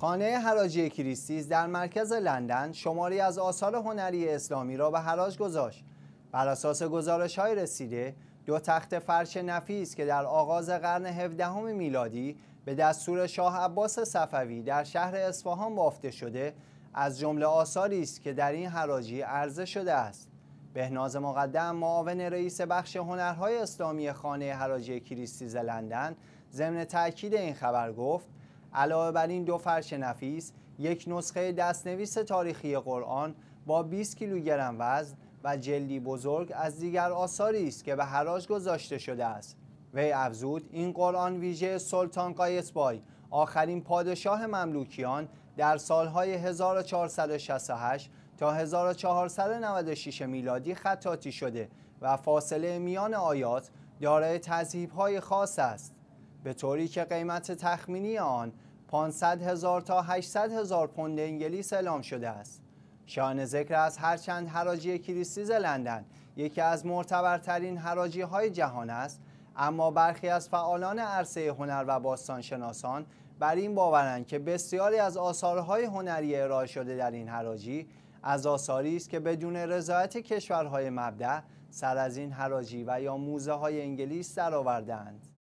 خانه حراجی کریستیز در مرکز لندن شماری از آثار هنری اسلامی را به حراج گذاشت. بر اساس گزارش های رسیده دو تخت فرش نفیس که در آغاز قرن 17 میلادی به دستور شاه عباس صفوی در شهر اصفهان بافته شده از جمله آثاری است که در این حراجی عرضه شده است. بهناز مقدم معاون رئیس بخش هنرهای اسلامی خانه حراجی کریستیز لندن ضمن تاکید این خبر گفت علاوه بر این دو فرش نفیس یک نسخه دستنویس تاریخی قرآن با 20 کیلوگرم وزن و جلدی بزرگ از دیگر آثاری است که به حراج گذاشته شده است وی افزود این قرآن ویژه سلطان قایس آخرین پادشاه مملوکیان در سالهای 1468 تا 1496 میلادی خطاتی شده و فاصله میان آیات دارای تذهیب های خاص است به طوری که قیمت تخمینی آن 500 هزار تا 800 هزار پوند انگلیس اعلام شده است. شان ذکر از هرچند حراجی کریستیز لندن یکی از معتبرترین حراجی های جهان است اما برخی از فعالان عرصه هنر و باستانشناسان بر این باورند که بسیاری از آثارهای هنری ارائه شده در این حراجی از آثاری است که بدون رضایت کشورهای مبدع سر از این حراجی و یا موزه های انگلیس درآوردند.